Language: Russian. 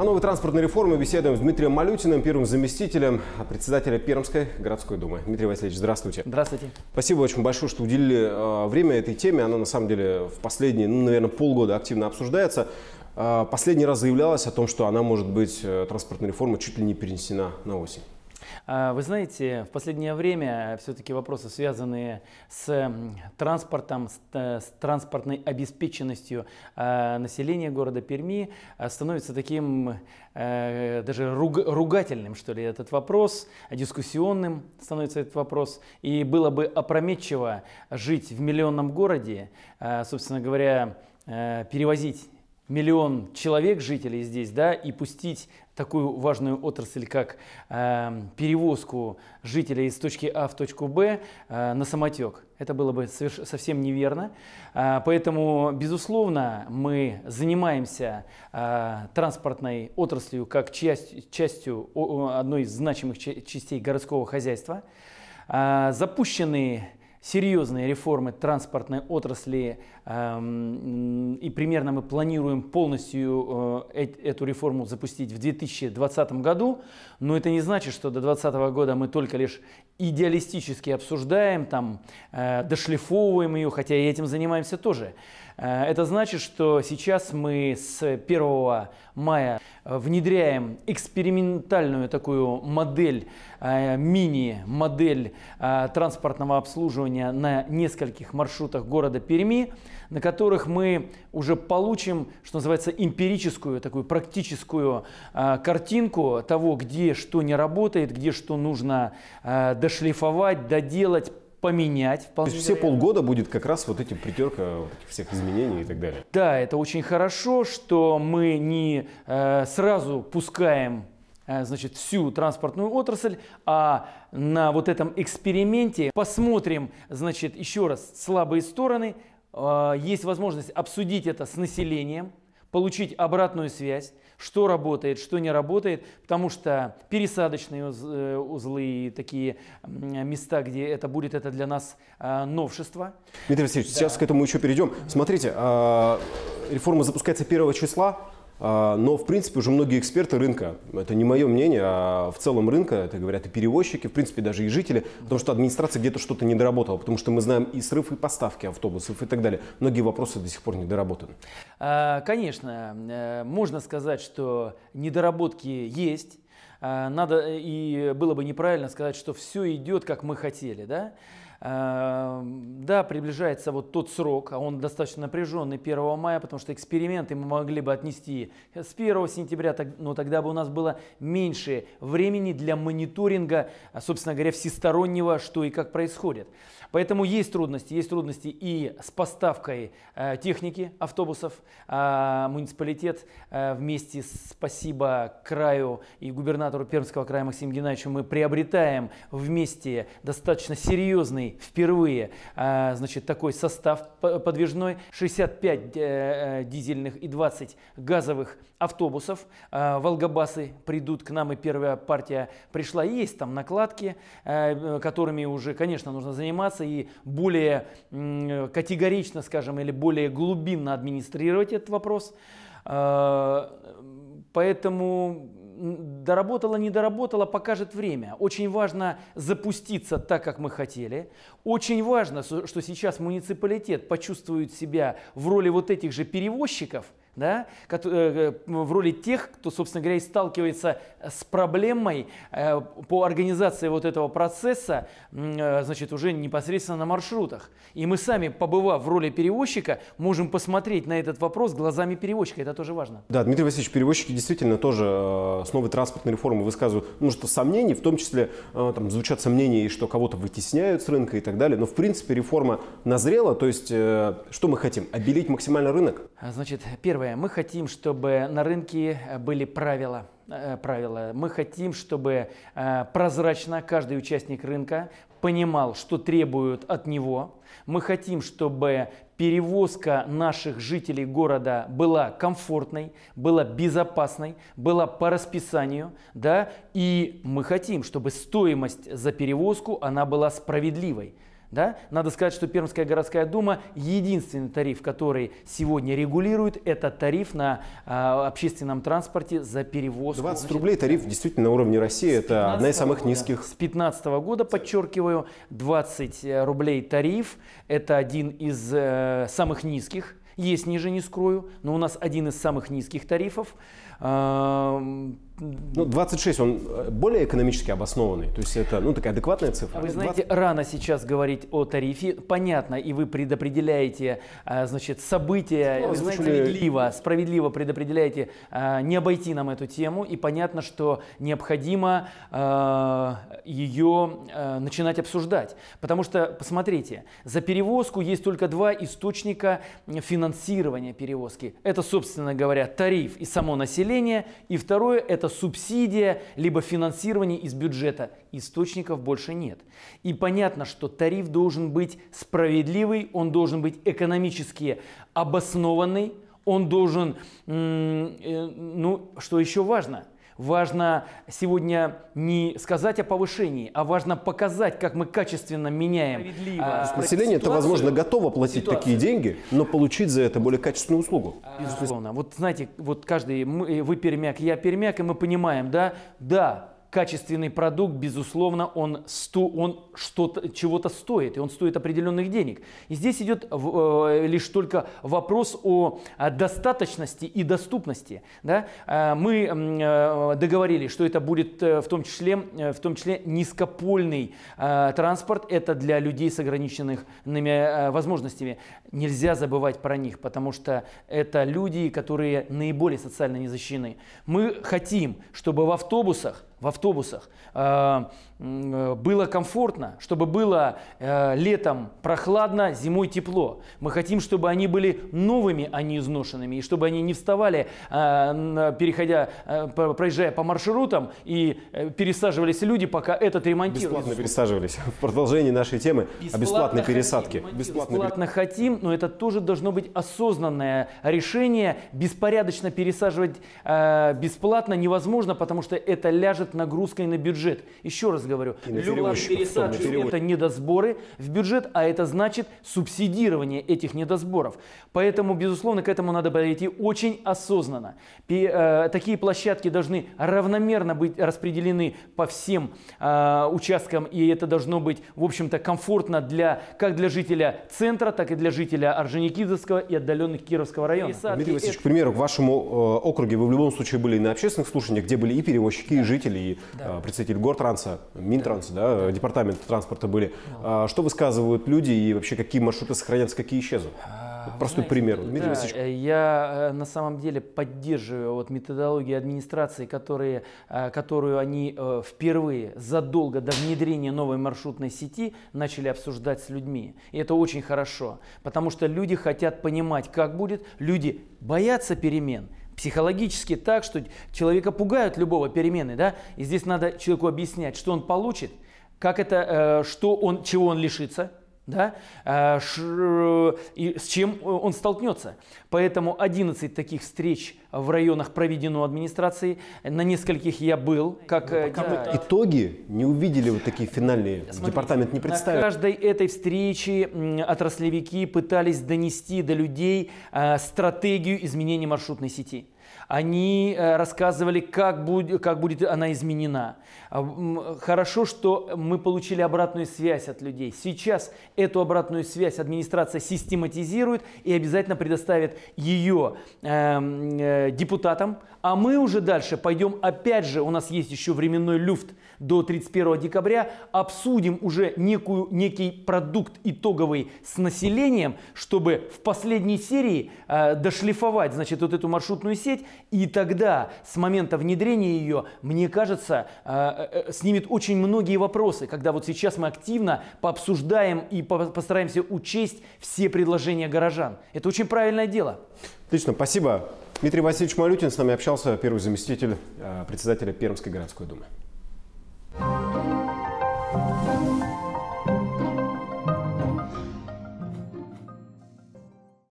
О новой транспортной реформе беседуем с Дмитрием Малютиным, первым заместителем председателя Пермской городской думы. Дмитрий Васильевич, здравствуйте. Здравствуйте. Спасибо очень большое, что уделили э, время этой теме. Она, на самом деле, в последние, ну, наверное, полгода активно обсуждается. А, последний раз заявлялось о том, что она может быть, э, транспортная реформа, чуть ли не перенесена на осень. А, вы знаете, в последнее время все-таки вопросы, связанные с транспортом, э, с транспортной обеспеченностью а, населения города Перми, а, становится таким э, даже ругательным, что ли, этот вопрос, дискуссионным становится этот вопрос. И было бы опрометчиво жить в миллионном городе, собственно говоря, э, перевозить миллион человек, жителей здесь, да, и пустить такую важную отрасль, как э, перевозку жителей из точки А в точку Б э, на самотек. Это было бы соверш- совсем неверно. Э, поэтому, безусловно, мы занимаемся э, транспортной отраслью как часть, частью о, одной из значимых частей городского хозяйства. Э, запущены серьезные реформы транспортной отрасли, эм, и примерно мы планируем полностью э, эту реформу запустить в 2020 году, но это не значит, что до 2020 года мы только лишь идеалистически обсуждаем, там, э, дошлифовываем ее, хотя и этим занимаемся тоже. Э, это значит, что сейчас мы с 1 мая э, внедряем экспериментальную такую модель, э, мини-модель транспортного обслуживания на нескольких маршрутах города Перми, на которых мы уже получим, что называется, эмпирическую, такую практическую картинку того, где что не работает, где что нужно дошлифовать, доделать, поменять. Вполне То есть все полгода будет как раз вот эти притерка вот этих всех изменений и так далее. Да, это очень хорошо, что мы не э, сразу пускаем э, значит, всю транспортную отрасль, а на вот этом эксперименте посмотрим, значит, еще раз слабые стороны, э, есть возможность обсудить это с населением, получить обратную связь, что работает, что не работает, потому что пересадочные э, узлы и такие места, где это будет, это для нас э, новшество. Дмитрий Васильевич, да. сейчас к этому еще перейдем. Смотрите, а, реформа запускается 1 числа, а, но, в принципе, уже многие эксперты рынка, это не мое мнение, а в целом рынка, это говорят и перевозчики, в принципе, даже и жители, потому что администрация где-то что-то не доработала, потому что мы знаем и срыв, и поставки автобусов и так далее. Многие вопросы до сих пор не доработаны. А, конечно, э, можно сказать, что недоработки есть, а, надо, э, и было бы неправильно сказать, что все идет, как мы хотели, да? Эм, да, приближается вот тот срок, а он достаточно напряженный, 1 мая, потому что эксперименты мы могли бы отнести с 1 сентября, но тогда бы у нас было меньше времени для мониторинга, а, собственно говоря, всестороннего, что и как происходит. Поэтому есть трудности, есть трудности и с поставкой э, техники автобусов. А, муниципалитет э, вместе, спасибо краю и губернатору Пермского края Максиму Геннадьевичу, мы приобретаем вместе достаточно серьезный впервые а, значит, такой состав подвижной, 65 э, э, дизельных и 20 газовых автобусов. А, Волгобасы придут к нам, и первая партия пришла. есть там накладки, э, которыми уже, конечно, нужно заниматься и более категорично, скажем, или более глубинно администрировать этот вопрос. А, поэтому доработала, не доработала, покажет время. Очень важно запуститься так, как мы хотели. Очень важно, что сейчас муниципалитет почувствует себя в роли вот этих же перевозчиков – да, э, э, в роли тех, кто, собственно говоря, и сталкивается с проблемой э, по организации вот этого процесса, значит, уже непосредственно на маршрутах. И мы сами, побывав в роли перевозчика, можем посмотреть на этот вопрос глазами перевозчика. Это тоже важно. Да, Дмитрий Васильевич, перевозчики действительно тоже с новой транспортной реформы высказывают множество сомнений, в том числе там звучат сомнения, что кого-то вытесняют с рынка и так далее. Но, в принципе, реформа назрела. То есть, что мы хотим? Обелить максимально рынок? Значит, первое Первое. Мы хотим, чтобы на рынке э, были правила э, правила. Мы хотим, чтобы э, прозрачно каждый участник рынка понимал, что требуют от него. Мы хотим, чтобы перевозка наших жителей города была комфортной, была безопасной, была по расписанию, да, и мы хотим, чтобы стоимость за перевозку, она была справедливой. Да? Надо сказать, что Пермская городская дума единственный тариф, который сегодня регулирует, это тариф на э, общественном транспорте за перевоз. 20 значит, рублей тариф действительно на уровне России, это одна из самых года, низких. С 2015 года, подчеркиваю, 20 э, рублей тариф, это один из э, самых низких есть ниже, не скрою, но у нас один из самых низких тарифов. Ну, 26, он э, более экономически обоснованный, то есть это, ну, такая адекватная цифра. А вы знаете, 20... рано сейчас говорить о тарифе, понятно, и вы предопределяете, э, значит, события, ну, знаете, справедливо, справедливо предопределяете, э, не обойти нам эту тему, и понятно, что необходимо ее начинать обсуждать, потому что, посмотрите, за перевозку есть только два источника финансирования перевозки. Это, собственно говоря, тариф и само население, и второе – это субсидия, либо финансирование из бюджета. Источников больше нет. И понятно, что тариф должен быть справедливый, он должен быть экономически обоснованный, он должен, э, ну, что еще важно, Важно сегодня не сказать о повышении, а важно показать, как мы качественно меняем. А, население это, возможно, готово платить ситуацию. такие деньги, но получить за это более качественную услугу. Безусловно. Вот знаете, вот каждый, мы, вы пермяк, я пермяк, и мы понимаем, да, да, качественный продукт, безусловно, он, сто, он что-то, чего-то стоит, и он стоит определенных денег. И здесь идет э, лишь только вопрос о, достаточности и доступности. Да? Э, мы э, договорились, что это будет э, в, том числе, э, в том числе низкопольный э, транспорт, это для людей с ограниченными э, возможностями. Нельзя забывать про них, потому что это люди, которые наиболее социально не защищены. Мы хотим, чтобы в автобусах в автобусах э, э, было комфортно, чтобы было э, летом прохладно, зимой тепло. Мы хотим, чтобы они были новыми, а не изношенными, и чтобы они не вставали, переходя, проезжая по маршрутам, и пересаживались люди, пока этот ремонтируется. Бесплатно пересаживались. В продолжении нашей темы бесплатно о бесплатной пересадке. Хотим, бесплатно, бесплатно хотим, но это тоже должно быть осознанное решение. Беспорядочно пересаживать бесплатно невозможно, потому что это ляжет жертв нагрузкой на бюджет. Еще раз говорю, любая пересадка – это недосборы в бюджет, а это значит субсидирование этих недосборов. Поэтому, безусловно, к этому надо подойти очень осознанно. Э, такие площадки должны равномерно быть распределены по всем э, участкам, и это должно быть, в общем-то, комфортно для, как для жителя центра, так и для жителя Орджоникидзевского и отдаленных Кировского района. Дмитрий Васильевич, к примеру, к вашему э, округе вы в любом случае были на общественных слушаниях, где были и перевозчики, и жители, и да. А, представитель Гортранса, Минтранса, да. Да, да, департамент транспорта были. Да. А, что высказывают люди и вообще какие маршруты сохранятся, какие исчезнут? А, простой знаете, пример. Дмитрий да, э, Я э, на самом деле поддерживаю вот методологию администрации, которые, э, которую они впервые задолго до внедрения новой маршрутной сети начали обсуждать с людьми. И это очень хорошо, потому что люди хотят понимать, как будет. Люди боятся перемен, психологически так, что человека пугают любого перемены, да, и здесь надо человеку объяснять, что он получит, как это, э, что он, чего он лишится, да, э, и с чем э, он столкнется. Поэтому 11 таких встреч в районах проведено администрации. На нескольких я был. Как, ну, да. мы итоги не увидели вот такие финальные. Смотрите, Департамент не представил. На каждой этой встрече отраслевики пытались донести до людей стратегию изменения маршрутной сети. Они э, рассказывали, как, будь, как будет она изменена. А, хорошо, что мы получили обратную связь от людей. Сейчас эту обратную связь администрация систематизирует и обязательно предоставит ее эм, э, депутатам. А мы уже дальше пойдем, опять же, у нас есть еще временной люфт до 31 декабря, обсудим уже некую, некий продукт итоговый с населением, чтобы в последней серии э, дошлифовать значит, вот эту маршрутную сеть и тогда, с момента внедрения ее, мне кажется, э, э, э, снимет очень многие вопросы, когда вот сейчас мы активно пообсуждаем и постараемся учесть все предложения горожан. Это очень правильное дело. Отлично, спасибо. Дмитрий Васильевич Малютин с нами общался, первый заместитель председателя Пермской городской думы.